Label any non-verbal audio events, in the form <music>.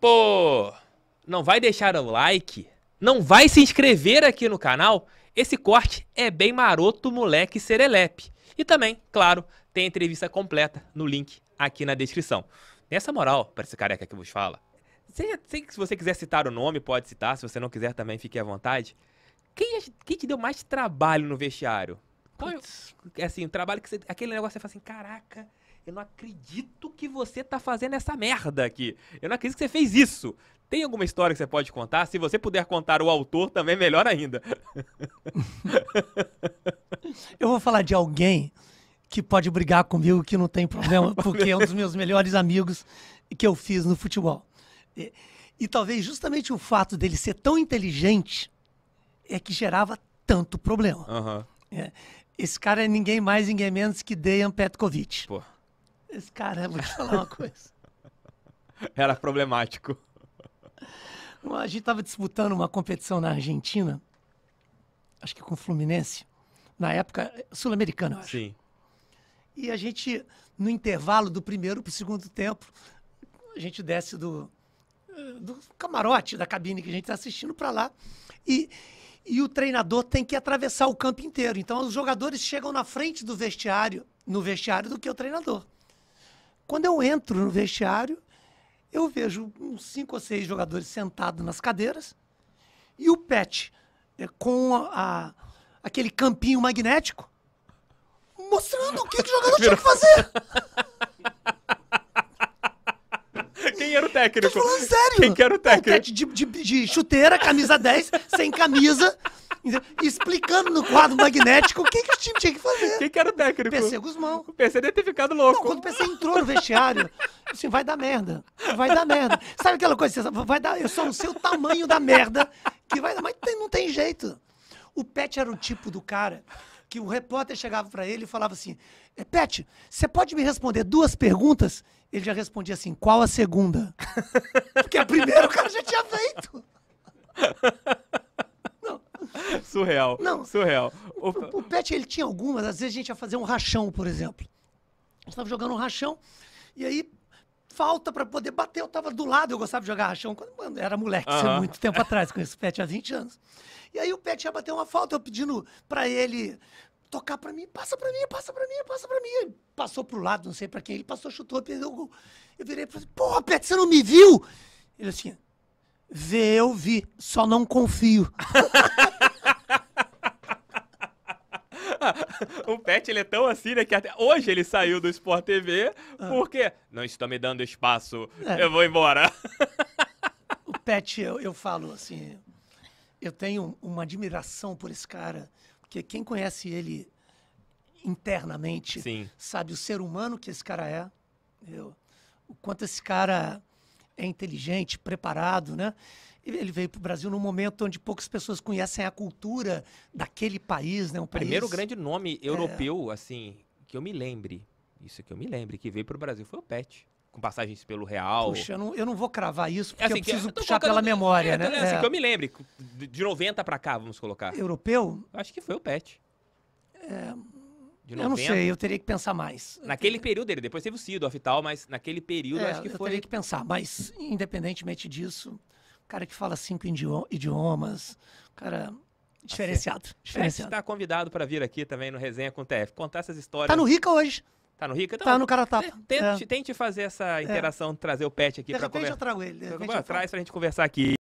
Pô, não vai deixar o like? Não vai se inscrever aqui no canal? Esse corte é bem maroto, moleque serelepe. E também, claro, tem a entrevista completa no link aqui na descrição. Nessa moral, para esse careca que vos fala, se você quiser citar o nome, pode citar. Se você não quiser também, fique à vontade. Quem, é, quem te deu mais trabalho no vestiário? Qual, é é assim, o trabalho que você... Aquele negócio que você fala assim, caraca eu não acredito que você tá fazendo essa merda aqui. Eu não acredito que você fez isso. Tem alguma história que você pode contar? Se você puder contar o autor, também é melhor ainda. <laughs> eu vou falar de alguém que pode brigar comigo, que não tem problema, <laughs> porque é um dos meus melhores amigos que eu fiz no futebol. E, e talvez justamente o fato dele ser tão inteligente é que gerava tanto problema. Uhum. É, esse cara é ninguém mais, ninguém menos que Dejan Petkovic. Porra. Esse cara, vou te falar uma <laughs> coisa. Era problemático. A gente estava disputando uma competição na Argentina, acho que com o Fluminense, na época sul-americana, acho. Sim. E a gente, no intervalo do primeiro para o segundo tempo, a gente desce do, eh, do camarote da cabine que a gente está assistindo para lá e, e o treinador tem que atravessar o campo inteiro. Então os jogadores chegam na frente do vestiário, no vestiário do que o treinador. Quando eu entro no vestiário, eu vejo uns cinco ou seis jogadores sentados nas cadeiras e o Pet é, com a, a, aquele campinho magnético mostrando o que, que o jogador tinha que fazer. <laughs> Quem era o técnico? Tô falando sério. Quem que era o é técnico? O Pet de, de, de chuteira, camisa 10, sem camisa explicando no quadro magnético o que, que o time tinha que fazer. Quem que era o técnico? PC Guzmão. O PC deve ter ficado louco. Não, quando o PC entrou no vestiário, assim, vai dar merda. Vai dar merda. Sabe aquela coisa? Vai dar, eu só não sei o tamanho da merda que vai dar, mas tem, não tem jeito. O Pet era o tipo do cara que o repórter chegava para ele e falava assim: é, Pet, você pode me responder duas perguntas? Ele já respondia assim: qual a segunda? Porque a primeira o cara já tinha feito. surreal. Não. Surreal. O, o, o Pet, ele tinha algumas. Às vezes a gente ia fazer um rachão, por exemplo. A gente tava jogando um rachão e aí falta para poder bater. Eu tava do lado, eu gostava de jogar rachão quando era moleque, uhum. É -huh. muito tempo <laughs> atrás, com esse Pet há 20 anos. E aí o Pet ia bater uma falta, eu pedindo para ele tocar para mim, passa para mim, passa para mim, passa para mim. Ele passou pro lado, não sei para quem, ele passou, chutou, perdeu o gol. Eu virei e falei: assim, "Porra, Pet, você não me viu?" Ele assim: "Vê, eu vi, só não confio." <laughs> <laughs> o Pet ele é tão assim, né? Que até hoje ele saiu do Sport TV ah. porque não estou me dando espaço, é. eu vou embora. o Pet, eu, eu falo assim, eu tenho uma admiração por esse cara, porque quem conhece ele internamente Sim. sabe o ser humano que esse cara é, eu, o quanto esse cara é inteligente, preparado, né? ele veio para o Brasil num momento onde poucas pessoas conhecem a cultura daquele país, né? Um país... Primeiro grande nome é. europeu, é... assim, que eu me lembre, isso que eu me lembre, que veio para o Brasil foi o Pet com passagens pelo Real. Puxa, eu não, eu não vou cravar isso, porque é assim, eu preciso eu puxar pela memória, é, né? Então, é, assim, é. que eu me lembre, de 90 para cá, vamos colocar. Europeu? Acho que foi o Pet. É, eu não sei, eu teria que pensar mais. Naquele período ele depois teve o Sidoff e tal, mas naquele período acho que foi... Eu teria que pensar, mas independentemente disso, cara que fala cinco idiomas, cara diferenciado. diferenciado. Você é, está convidado para vir aqui também no Resenha com o TF, contar essas histórias. Está no Rica hoje. Tá no Rica? Tá então, tá no Caratapa. Tente, é. tente fazer essa é. interação, é. trazer o Pet aqui para conversar. De repente conversa. eu trago ele. De repente eu, eu gente conversar aqui.